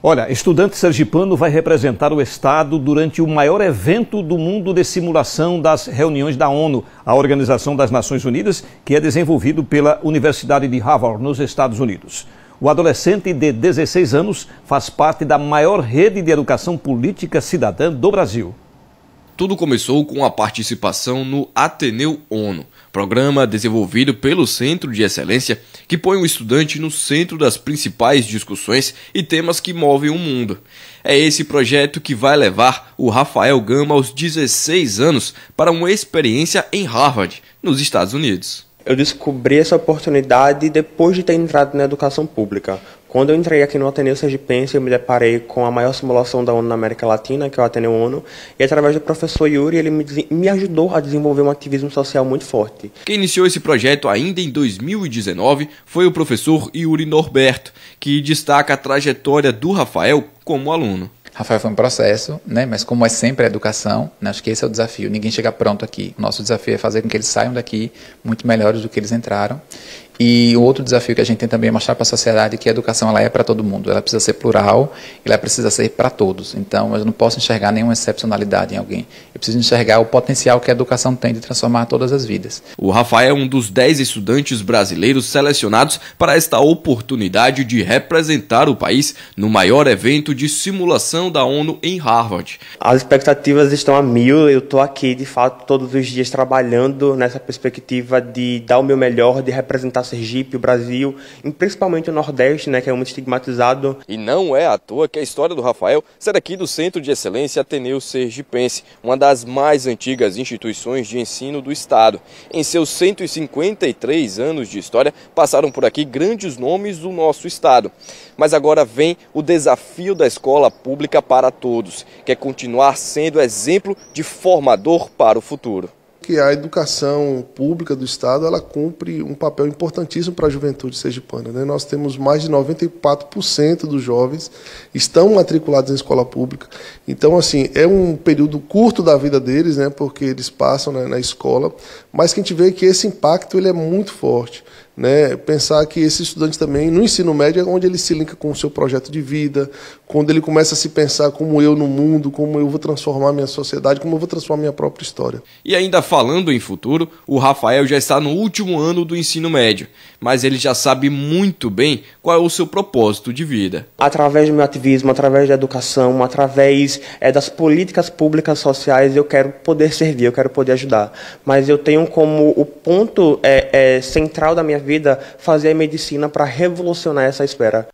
Olha, estudante sergipano vai representar o Estado durante o maior evento do mundo de simulação das reuniões da ONU, a Organização das Nações Unidas, que é desenvolvido pela Universidade de Harvard, nos Estados Unidos. O adolescente de 16 anos faz parte da maior rede de educação política cidadã do Brasil. Tudo começou com a participação no Ateneu ONU, programa desenvolvido pelo Centro de Excelência que põe o estudante no centro das principais discussões e temas que movem o mundo. É esse projeto que vai levar o Rafael Gama aos 16 anos para uma experiência em Harvard, nos Estados Unidos. Eu descobri essa oportunidade depois de ter entrado na educação pública, quando eu entrei aqui no Ateneu Sergipense, eu me deparei com a maior simulação da ONU na América Latina, que é o Ateneu ONU, e através do professor Yuri, ele me, me ajudou a desenvolver um ativismo social muito forte. Quem iniciou esse projeto ainda em 2019 foi o professor Yuri Norberto, que destaca a trajetória do Rafael como aluno. Rafael foi um processo, né? Mas como é sempre a educação, né? acho que esse é o desafio. Ninguém chega pronto aqui. O nosso desafio é fazer com que eles saiam daqui muito melhores do que eles entraram. E o outro desafio que a gente tem também é mostrar para a sociedade que a educação ela é para todo mundo, ela precisa ser plural, ela precisa ser para todos. Então, eu não posso enxergar nenhuma excepcionalidade em alguém. Eu preciso enxergar o potencial que a educação tem de transformar todas as vidas. O Rafael é um dos 10 estudantes brasileiros selecionados para esta oportunidade de representar o país no maior evento de simulação da ONU em Harvard. As expectativas estão a mil, eu estou aqui de fato todos os dias trabalhando nessa perspectiva de dar o meu melhor, de representar Sergipe, o Brasil, e principalmente o Nordeste, né, que é muito estigmatizado. E não é à toa que a história do Rafael será aqui do Centro de Excelência Ateneu Sergipense, uma das mais antigas instituições de ensino do Estado. Em seus 153 anos de história, passaram por aqui grandes nomes do nosso Estado. Mas agora vem o desafio da escola pública para todos, que é continuar sendo exemplo de formador para o futuro que a educação pública do Estado ela cumpre um papel importantíssimo para a juventude sergipana. Né? Nós temos mais de 94% dos jovens estão matriculados em escola pública. Então, assim, é um período curto da vida deles, né? porque eles passam né, na escola, mas que a gente vê que esse impacto ele é muito forte né, pensar que esse estudante também, no ensino médio, é onde ele se linka com o seu projeto de vida, quando ele começa a se pensar como eu no mundo, como eu vou transformar minha sociedade, como eu vou transformar minha própria história. E ainda falando em futuro, o Rafael já está no último ano do ensino médio, mas ele já sabe muito bem qual é o seu propósito de vida. Através do meu ativismo, através da educação, através é, das políticas públicas sociais, eu quero poder servir, eu quero poder ajudar. Mas eu tenho como o ponto é, é, central da minha vida vida fazer a medicina para revolucionar essa espera.